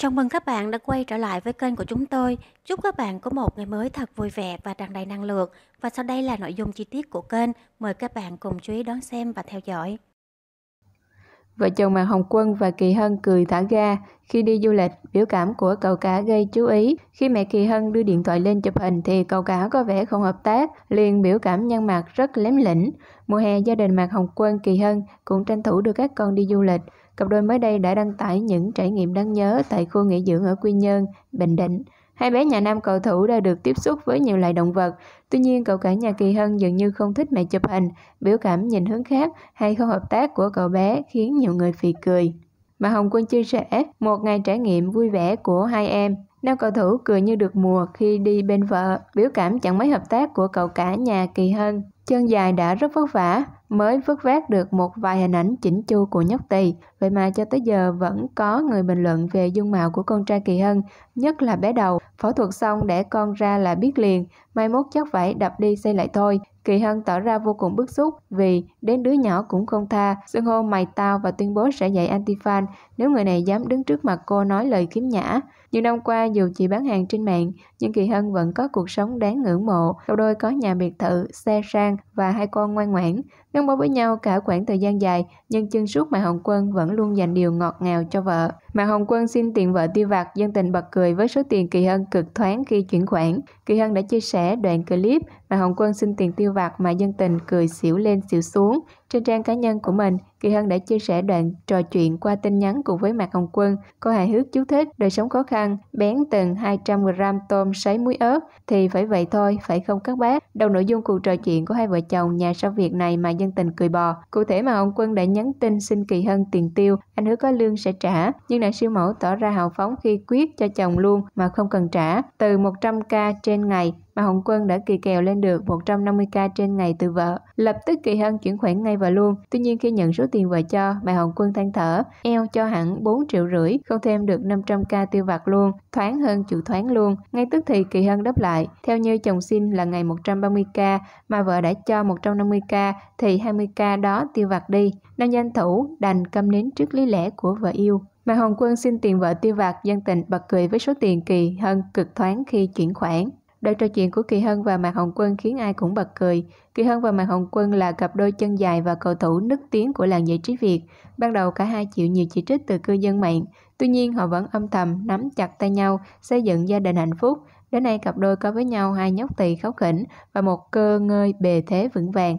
Chào mừng các bạn đã quay trở lại với kênh của chúng tôi. Chúc các bạn có một ngày mới thật vui vẻ và tràn đầy năng lượng. Và sau đây là nội dung chi tiết của kênh. Mời các bạn cùng chú ý đón xem và theo dõi. Vợ chồng Mạc Hồng Quân và Kỳ Hân cười thả ga khi đi du lịch, biểu cảm của cậu cả gây chú ý. Khi mẹ Kỳ Hân đưa điện thoại lên chụp hình thì cậu cả có vẻ không hợp tác, liền biểu cảm nhân mặt rất lém lĩnh. Mùa hè gia đình Mạc Hồng Quân Kỳ Hân cũng tranh thủ được các con đi du lịch. Cặp đôi mới đây đã đăng tải những trải nghiệm đáng nhớ tại khu nghỉ dưỡng ở Quy Nhơn, Bình Định. Hai bé nhà nam cầu thủ đã được tiếp xúc với nhiều loài động vật. Tuy nhiên, cậu cả nhà Kỳ Hân dường như không thích mẹ chụp hình, biểu cảm nhìn hướng khác hay không hợp tác của cậu bé khiến nhiều người phì cười. Mà Hồng Quân chia sẻ một ngày trải nghiệm vui vẻ của hai em. Nam cầu thủ cười như được mùa khi đi bên vợ, biểu cảm chẳng mấy hợp tác của cậu cả nhà Kỳ Hân. Chân dài đã rất vất vả, mới vứt vác được một vài hình ảnh chỉnh chu của nhóc tỳ vậy mà cho tới giờ vẫn có người bình luận về dung mạo của con trai kỳ hân nhất là bé đầu phẫu thuật xong để con ra là biết liền mai mốt chắc phải đập đi xây lại thôi kỳ hân tỏ ra vô cùng bức xúc vì đến đứa nhỏ cũng không tha xưng hô mày tao và tuyên bố sẽ dạy anti fan nếu người này dám đứng trước mặt cô nói lời khiếm nhã nhiều năm qua dù chỉ bán hàng trên mạng nhưng kỳ hân vẫn có cuộc sống đáng ngưỡng mộ cặp đôi có nhà biệt thự xe sang và hai con ngoan ngoãn Gắn bó với nhau cả khoảng thời gian dài, nhưng chân suốt Mạc Hồng Quân vẫn luôn dành điều ngọt ngào cho vợ. Mạc Hồng Quân xin tiền vợ tiêu vặt, dân tình bật cười với số tiền Kỳ Hân cực thoáng khi chuyển khoản. Kỳ Hân đã chia sẻ đoạn clip mà Hồng Quân xin tiền tiêu vặt mà dân tình cười xỉu lên xỉu xuống. Trên trang cá nhân của mình, Kỳ Hân đã chia sẻ đoạn trò chuyện qua tin nhắn cùng với Mạc Hồng Quân. Cô hài hước chú thích, đời sống khó khăn, bén từng 200g tôm sấy muối ớt thì phải vậy thôi, phải không các bác? Đầu nội dung cuộc trò chuyện của hai vợ chồng nhà sau việc này mà dân tình cười bò. Cụ thể mà Hồng Quân đã nhắn tin xin Kỳ Hân tiền tiêu, anh hứa có lương sẽ trả. Nhưng nàng siêu mẫu tỏ ra hào phóng khi quyết cho chồng luôn mà không cần trả. Từ 100k trên ngày mà Hồng Quân đã kỳ kèo lên được 150k trên ngày từ vợ. Lập tức Kỳ Hân chuyển khoản ngay và luôn. Tuy nhiên khi nhận số tiền vợ cho, bà Hồng Quân than thở, eo cho hẳn 4 triệu rưỡi, không thêm được 500k tiêu vặt luôn, thoáng hơn chủ thoáng luôn. Ngay tức thì Kỳ Hân đáp lại, theo như chồng xin là ngày 130k mà vợ đã cho 150k thì 20k đó tiêu vặt đi. Nam danh thủ đành câm nín trước lý lẽ của vợ yêu. Mà Hồng Quân xin tiền vợ tiêu vặt, dân tình bật cười với số tiền kỳ hơn cực thoáng khi chuyển khoản. Đợt trò chuyện của Kỳ Hân và Mạc Hồng Quân khiến ai cũng bật cười. Kỳ Hân và Mạc Hồng Quân là cặp đôi chân dài và cầu thủ nức tiếng của làng giải trí Việt. Ban đầu cả hai chịu nhiều chỉ trích từ cư dân mạng. Tuy nhiên họ vẫn âm thầm nắm chặt tay nhau, xây dựng gia đình hạnh phúc. Đến nay cặp đôi có với nhau hai nhóc tỳ khóc khỉnh và một cơ ngơi bề thế vững vàng.